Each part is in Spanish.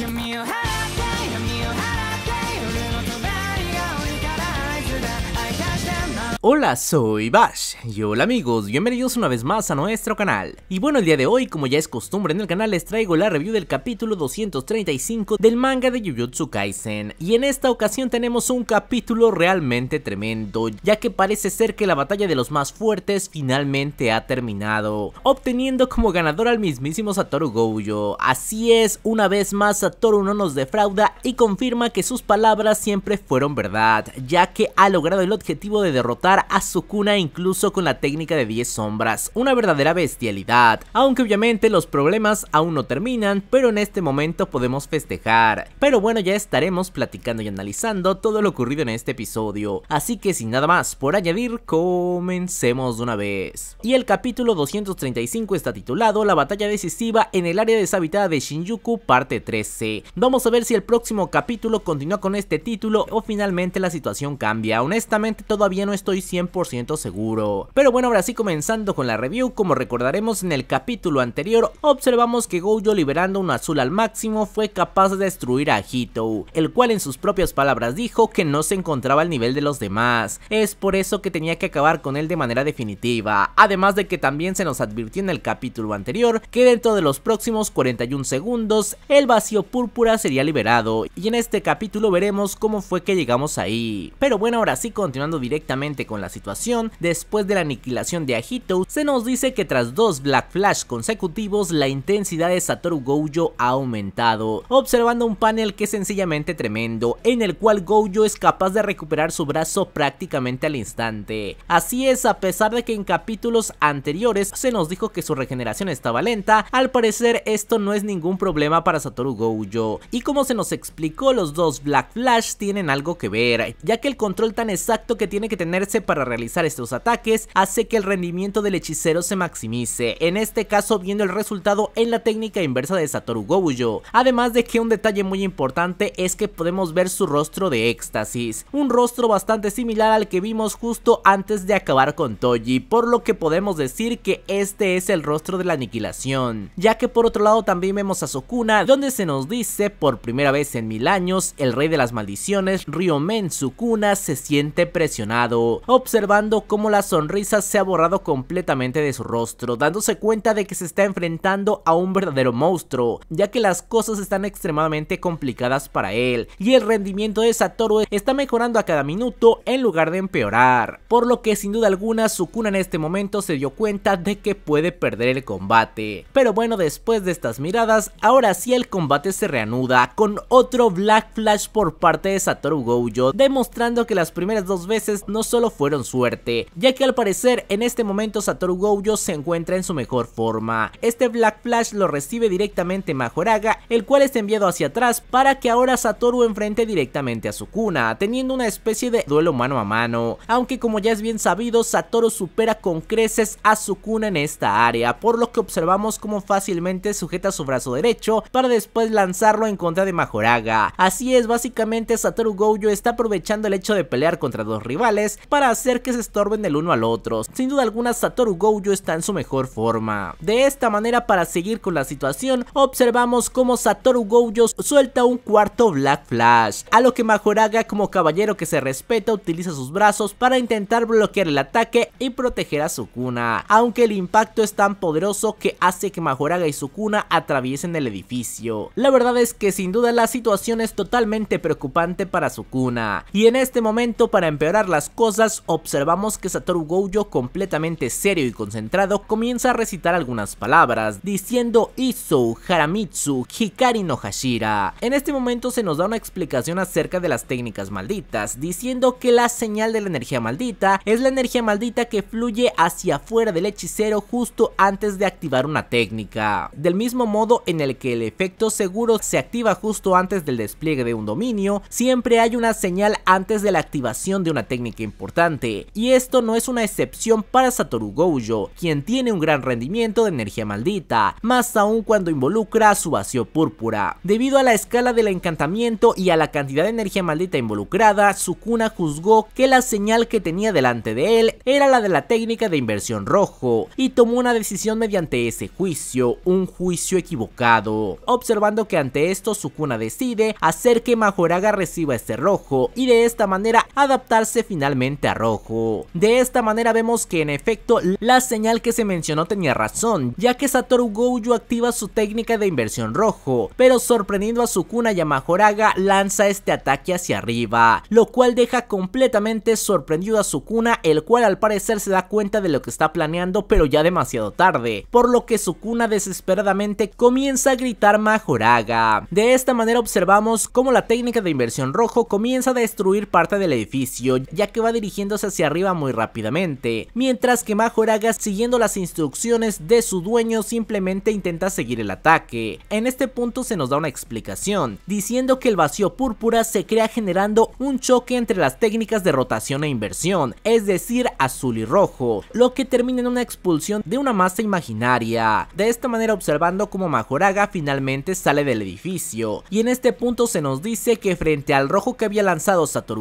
give me a hand. Hola, soy Bash y hola amigos, bienvenidos una vez más a nuestro canal. Y bueno, el día de hoy, como ya es costumbre en el canal, les traigo la review del capítulo 235 del manga de Jujutsu Kaisen. Y en esta ocasión tenemos un capítulo realmente tremendo, ya que parece ser que la batalla de los más fuertes finalmente ha terminado, obteniendo como ganador al mismísimo Satoru Gojo. Así es, una vez más Satoru no nos defrauda y confirma que sus palabras siempre fueron verdad, ya que ha logrado el objetivo de derrotar a Sukuna incluso con la técnica de 10 sombras, una verdadera bestialidad, aunque obviamente los problemas aún no terminan, pero en este momento podemos festejar. Pero bueno, ya estaremos platicando y analizando todo lo ocurrido en este episodio, así que sin nada más por añadir, comencemos de una vez. Y el capítulo 235 está titulado La batalla decisiva en el área deshabitada de Shinjuku parte 13. Vamos a ver si el próximo capítulo continúa con este título o finalmente la situación cambia, honestamente todavía no estoy 100% seguro. Pero bueno, ahora sí comenzando con la review, como recordaremos en el capítulo anterior, observamos que Gojo liberando un azul al máximo fue capaz de destruir a Hito, el cual en sus propias palabras dijo que no se encontraba al nivel de los demás, es por eso que tenía que acabar con él de manera definitiva, además de que también se nos advirtió en el capítulo anterior que dentro de los próximos 41 segundos el vacío púrpura sería liberado y en este capítulo veremos cómo fue que llegamos ahí. Pero bueno, ahora sí continuando directamente con la situación después de la aniquilación de Agito, se nos dice que tras dos Black Flash consecutivos, la intensidad de Satoru Gojo ha aumentado, observando un panel que es sencillamente tremendo, en el cual Gojo es capaz de recuperar su brazo prácticamente al instante. Así es, a pesar de que en capítulos anteriores se nos dijo que su regeneración estaba lenta, al parecer esto no es ningún problema para Satoru Gojo, y como se nos explicó, los dos Black Flash tienen algo que ver, ya que el control tan exacto que tiene que tenerse para realizar estos ataques hace que el rendimiento del hechicero se maximice, en este caso viendo el resultado en la técnica inversa de Satoru Gojo. Además de que un detalle muy importante es que podemos ver su rostro de éxtasis, un rostro bastante similar al que vimos justo antes de acabar con Toji, por lo que podemos decir que este es el rostro de la aniquilación, ya que por otro lado también vemos a Sukuna, donde se nos dice por primera vez en mil años, el rey de las maldiciones, Ryomen Sukuna, se siente presionado, observando cómo la sonrisa se ha borrado completamente de su rostro, dándose cuenta de que se está enfrentando a un verdadero monstruo, ya que las cosas están extremadamente complicadas para él, y el rendimiento de Satoru está mejorando a cada minuto en lugar de empeorar, por lo que sin duda alguna Sukuna en este momento se dio cuenta de que puede perder el combate. Pero bueno, después de estas miradas, ahora sí el combate se reanuda con otro Black Flash por parte de Satoru Gojo, demostrando que las primeras dos veces no solo fueron suerte, ya que al parecer en este momento Satoru Gojo se encuentra en su mejor forma. Este Black Flash lo recibe directamente Majoraga, el cual es enviado hacia atrás para que ahora Satoru enfrente directamente a Sukuna, teniendo una especie de duelo mano a mano, aunque como ya es bien sabido Satoru supera con creces a Sukuna en esta área, por lo que observamos cómo fácilmente sujeta su brazo derecho para después lanzarlo en contra de Majoraga. Así es, básicamente Satoru Gojo está aprovechando el hecho de pelear contra dos rivales para hacer que se estorben el uno al otro. Sin duda alguna Satoru Gojo está en su mejor forma. De esta manera para seguir con la situación observamos cómo Satoru Gojo suelta un cuarto Black Flash, a lo que Majoraga como caballero que se respeta utiliza sus brazos para intentar bloquear el ataque y proteger a Sukuna, aunque el impacto es tan poderoso que hace que Majoraga y Sukuna atraviesen el edificio. La verdad es que sin duda la situación es totalmente preocupante para Sukuna, y en este momento para empeorar las cosas observamos que Satoru Gojo, completamente serio y concentrado, comienza a recitar algunas palabras, diciendo Iso, Haramitsu, Hikari no Hashira. En este momento se nos da una explicación acerca de las técnicas malditas, diciendo que la señal de la energía maldita es la energía maldita que fluye hacia afuera del hechicero justo antes de activar una técnica. Del mismo modo en el que el efecto seguro se activa justo antes del despliegue de un dominio, siempre hay una señal antes de la activación de una técnica importante y esto no es una excepción para Satoru Gojo, quien tiene un gran rendimiento de energía maldita, más aún cuando involucra su vacío púrpura. Debido a la escala del encantamiento y a la cantidad de energía maldita involucrada, Sukuna juzgó que la señal que tenía delante de él era la de la técnica de inversión rojo, y tomó una decisión mediante ese juicio, un juicio equivocado. Observando que ante esto Sukuna decide hacer que Majoraga reciba este rojo, y de esta manera adaptarse finalmente rojo. De esta manera vemos que en efecto la señal que se mencionó tenía razón, ya que Satoru Gojo activa su técnica de inversión rojo, pero sorprendiendo a Sukuna Yamahoraga lanza este ataque hacia arriba, lo cual deja completamente sorprendido a Sukuna, el cual al parecer se da cuenta de lo que está planeando pero ya demasiado tarde, por lo que Sukuna desesperadamente comienza a gritar Mahoraga. De esta manera observamos cómo la técnica de inversión rojo comienza a destruir parte del edificio, ya que va dirigiendo hacia arriba muy rápidamente, mientras que Majoraga siguiendo las instrucciones de su dueño simplemente intenta seguir el ataque. En este punto se nos da una explicación, diciendo que el vacío púrpura se crea generando un choque entre las técnicas de rotación e inversión, es decir azul y rojo, lo que termina en una expulsión de una masa imaginaria. De esta manera observando como Majoraga finalmente sale del edificio, y en este punto se nos dice que frente al rojo que había lanzado Satoru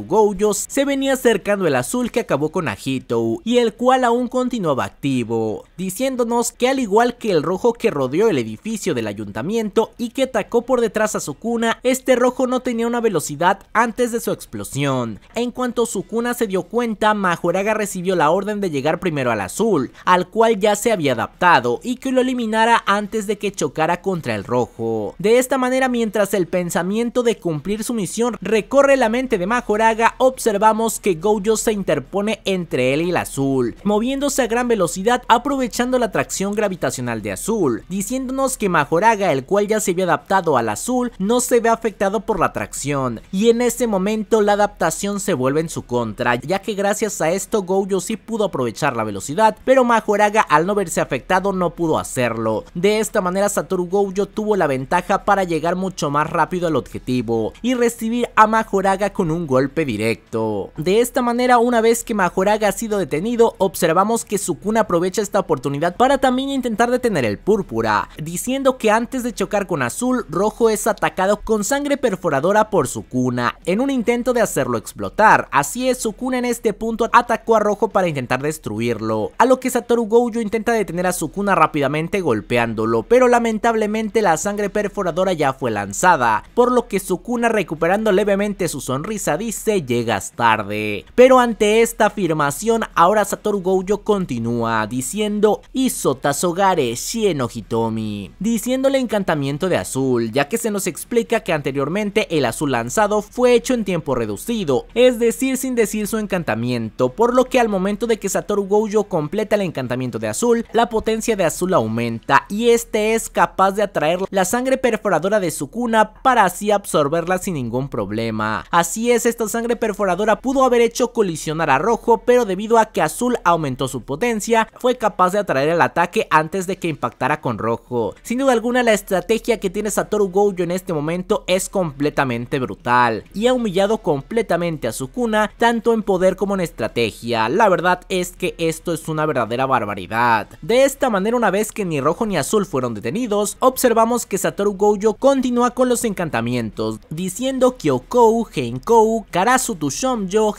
se venía acercando el azul azul que acabó con Ajito y el cual aún continuaba activo, diciéndonos que al igual que el rojo que rodeó el edificio del ayuntamiento y que atacó por detrás a Sukuna, este rojo no tenía una velocidad antes de su explosión. En cuanto Sukuna se dio cuenta, Majoraga recibió la orden de llegar primero al azul, al cual ya se había adaptado y que lo eliminara antes de que chocara contra el rojo. De esta manera, mientras el pensamiento de cumplir su misión recorre la mente de Majoraga, observamos que Gojo se interpone entre él y el Azul, moviéndose a gran velocidad aprovechando la atracción gravitacional de Azul, diciéndonos que Majoraga, el cual ya se había adaptado al Azul, no se ve afectado por la atracción, y en ese momento la adaptación se vuelve en su contra, ya que gracias a esto Gojo sí pudo aprovechar la velocidad, pero Majoraga al no verse afectado no pudo hacerlo. De esta manera Satoru Gojo tuvo la ventaja para llegar mucho más rápido al objetivo y recibir a Majoraga con un golpe directo. De esta manera una vez que Majoraga ha sido detenido, observamos que Sukuna aprovecha esta oportunidad para también intentar detener el púrpura, diciendo que antes de chocar con Azul, Rojo es atacado con sangre perforadora por Sukuna, en un intento de hacerlo explotar. Así es, Sukuna en este punto atacó a Rojo para intentar destruirlo, a lo que Satoru Gojo intenta detener a Sukuna rápidamente golpeándolo, pero lamentablemente la sangre perforadora ya fue lanzada, por lo que Sukuna recuperando levemente su sonrisa dice llegas tarde. Pero antes esta afirmación, ahora Satoru Gojo continúa diciendo Isota Sogare Shieno Hitomi, diciéndole encantamiento de azul, ya que se nos explica que anteriormente el azul lanzado fue hecho en tiempo reducido, es decir, sin decir su encantamiento, por lo que al momento de que Satoru Gojo completa el encantamiento de azul, la potencia de azul aumenta y este es capaz de atraer la sangre perforadora de su cuna para así absorberla sin ningún problema. Así es, esta sangre perforadora pudo haber hecho colisión a rojo, pero debido a que azul aumentó su potencia, fue capaz de atraer el ataque antes de que impactara con rojo. Sin duda alguna la estrategia que tiene Satoru Gojo en este momento es completamente brutal y ha humillado completamente a su cuna tanto en poder como en estrategia. La verdad es que esto es una verdadera barbaridad. De esta manera una vez que ni rojo ni azul fueron detenidos, observamos que Satoru Gojo continúa con los encantamientos, diciendo Kyokou, heinkou Karasu Shomjo,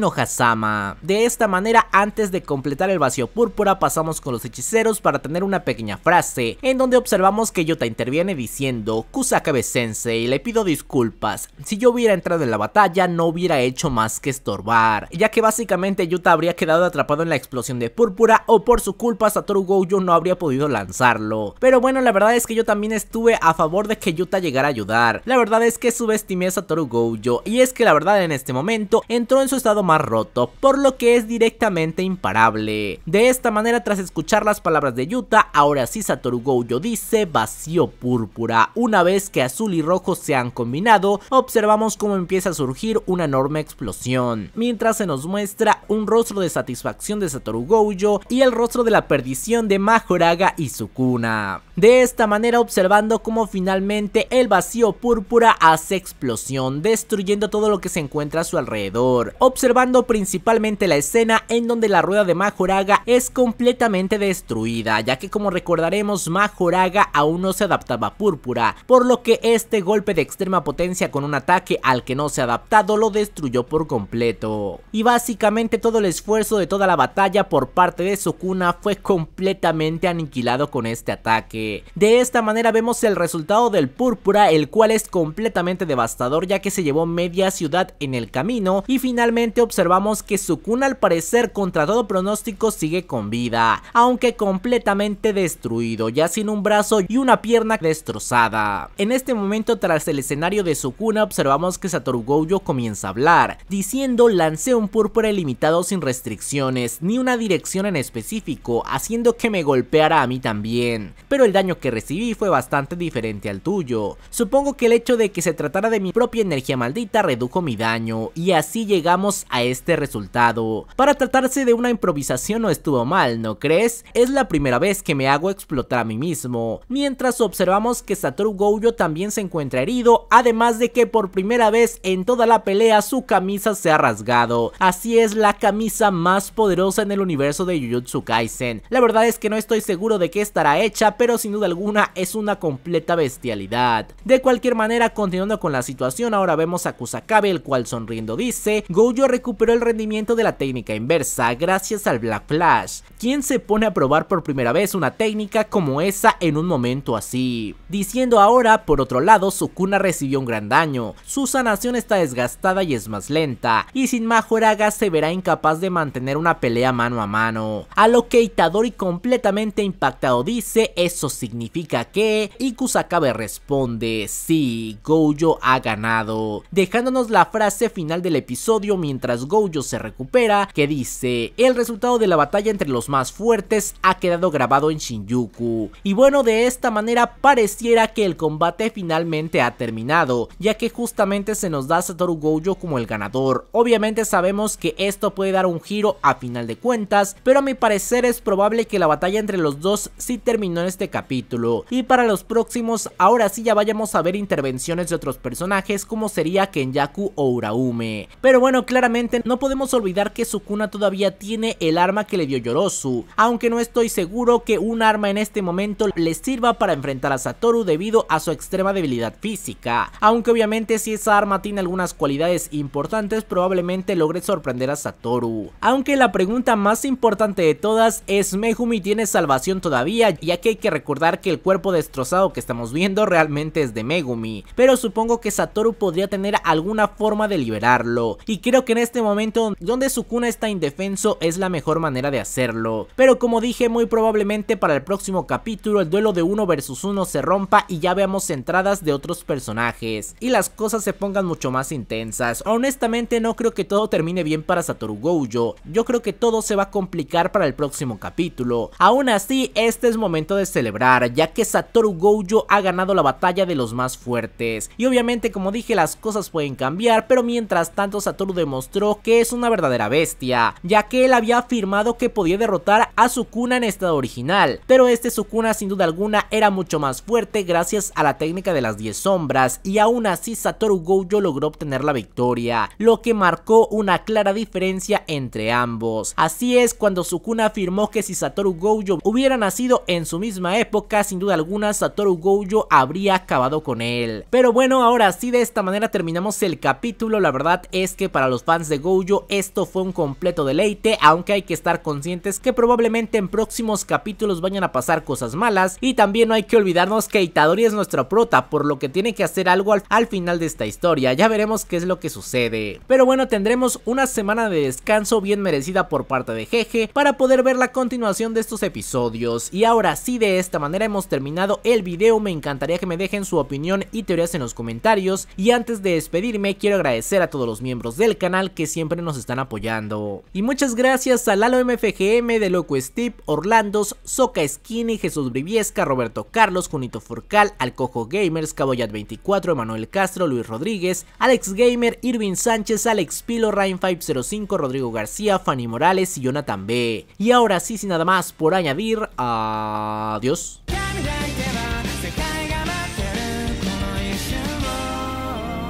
no de esta manera, antes de completar el vacío púrpura, pasamos con los hechiceros para tener una pequeña frase, en donde observamos que Yuta interviene diciendo, Kusakabe Sensei, le pido disculpas, si yo hubiera entrado en la batalla no hubiera hecho más que estorbar, ya que básicamente Yuta habría quedado atrapado en la explosión de púrpura o por su culpa Satoru Gojo no habría podido lanzarlo. Pero bueno, la verdad es que yo también estuve a favor de que Yuta llegara a ayudar, la verdad es que subestimé a Satoru Gojo y es que la verdad en este momento entró en su estado más rojo por lo que es directamente imparable. De esta manera, tras escuchar las palabras de Yuta, ahora sí Satoru Gojo dice vacío púrpura. Una vez que azul y rojo se han combinado, observamos cómo empieza a surgir una enorme explosión, mientras se nos muestra un rostro de satisfacción de Satoru Gojo y el rostro de la perdición de Majoraga y Sukuna. De esta manera observando cómo finalmente el vacío púrpura hace explosión, destruyendo todo lo que se encuentra a su alrededor, observando principalmente la escena en donde la rueda de Majoraga es completamente destruida, ya que como recordaremos Majoraga aún no se adaptaba a Púrpura, por lo que este golpe de extrema potencia con un ataque al que no se ha adaptado lo destruyó por completo. Y básicamente todo el esfuerzo de toda la batalla por parte de Sukuna fue completamente aniquilado con este ataque. De esta manera vemos el resultado del Púrpura, el cual es completamente devastador ya que se llevó media ciudad en el camino y finalmente observamos que Sukuna al parecer contra todo pronóstico sigue con vida, aunque completamente destruido, ya sin un brazo y una pierna destrozada. En este momento tras el escenario de Sukuna observamos que Satoru Gojo comienza a hablar, diciendo lancé un púrpura ilimitado sin restricciones, ni una dirección en específico, haciendo que me golpeara a mí también, pero el daño que recibí fue bastante diferente al tuyo. Supongo que el hecho de que se tratara de mi propia energía maldita redujo mi daño, y así llegamos a este este resultado. Para tratarse de una improvisación no estuvo mal, ¿no crees? Es la primera vez que me hago explotar a mí mismo. Mientras observamos que Satoru Gojo también se encuentra herido, además de que por primera vez en toda la pelea su camisa se ha rasgado. Así es la camisa más poderosa en el universo de Jujutsu Kaisen. La verdad es que no estoy seguro de qué estará hecha, pero sin duda alguna es una completa bestialidad. De cualquier manera, continuando con la situación, ahora vemos a Kusakabe, el cual sonriendo dice, Gojo recuperó el rendimiento de la técnica inversa gracias al Black Flash, quien se pone a probar por primera vez una técnica como esa en un momento así. Diciendo ahora, por otro lado, Sukuna recibió un gran daño, su sanación está desgastada y es más lenta, y sin Majoraga se verá incapaz de mantener una pelea mano a mano. A lo que Itadori completamente impactado dice, eso significa que... Y Kusakabe responde, sí, Gojo ha ganado, dejándonos la frase final del episodio mientras Gojo se recupera, que dice, el resultado de la batalla entre los más fuertes ha quedado grabado en Shinjuku. Y bueno, de esta manera pareciera que el combate finalmente ha terminado, ya que justamente se nos da Satoru Gojo como el ganador. Obviamente sabemos que esto puede dar un giro a final de cuentas, pero a mi parecer es probable que la batalla entre los dos sí terminó en este capítulo. Y para los próximos, ahora sí ya vayamos a ver intervenciones de otros personajes como sería Kenyaku o Uraume. Pero bueno, claramente no no podemos olvidar que Sukuna todavía tiene el arma que le dio Yorosu, aunque no estoy seguro que un arma en este momento le sirva para enfrentar a Satoru debido a su extrema debilidad física, aunque obviamente si esa arma tiene algunas cualidades importantes probablemente logre sorprender a Satoru. Aunque la pregunta más importante de todas es Megumi tiene salvación todavía ya que hay que recordar que el cuerpo destrozado que estamos viendo realmente es de Megumi, pero supongo que Satoru podría tener alguna forma de liberarlo y creo que en este momento momento donde Sukuna está indefenso es la mejor manera de hacerlo. Pero como dije, muy probablemente para el próximo capítulo el duelo de uno versus uno se rompa y ya veamos entradas de otros personajes y las cosas se pongan mucho más intensas. Honestamente no creo que todo termine bien para Satoru Gojo. Yo creo que todo se va a complicar para el próximo capítulo. Aún así, este es momento de celebrar, ya que Satoru Gojo ha ganado la batalla de los más fuertes. Y obviamente, como dije, las cosas pueden cambiar, pero mientras tanto Satoru demostró que es una verdadera bestia, ya que él había afirmado que podía derrotar a Sukuna en estado original, pero este Sukuna sin duda alguna era mucho más fuerte gracias a la técnica de las 10 sombras y aún así Satoru Gojo logró obtener la victoria, lo que marcó una clara diferencia entre ambos. Así es cuando Sukuna afirmó que si Satoru Gojo hubiera nacido en su misma época, sin duda alguna Satoru Gojo habría acabado con él. Pero bueno, ahora sí de esta manera terminamos el capítulo, la verdad es que para los fans de Gojo esto fue un completo deleite, aunque hay que estar conscientes que probablemente en próximos capítulos vayan a pasar cosas malas y también no hay que olvidarnos que Itadori es nuestra prota, por lo que tiene que hacer algo al, final de esta historia, ya veremos qué es lo que sucede. Pero bueno, tendremos una semana de descanso bien merecida por parte de Jeje para poder ver la continuación de estos episodios. Y ahora sí, de esta manera hemos terminado el video, me encantaría que me dejen su opinión y teorías en los comentarios. Y antes de despedirme, quiero agradecer a todos los miembros del canal que siempre nos están apoyando. Y muchas gracias a Lalo MFGM, De Loco Steve, Orlandos, Soca Skinny, Jesús Briviesca, Roberto Carlos, Junito Forcal, Alcojo Gamers, Caboyat24, Emanuel Castro, Luis Rodríguez, Alex Gamer, Irvin Sánchez, Alex Pilo, Rain505, Rodrigo García, Fanny Morales y Jonathan B. Y ahora sí, sin nada más por añadir, adiós.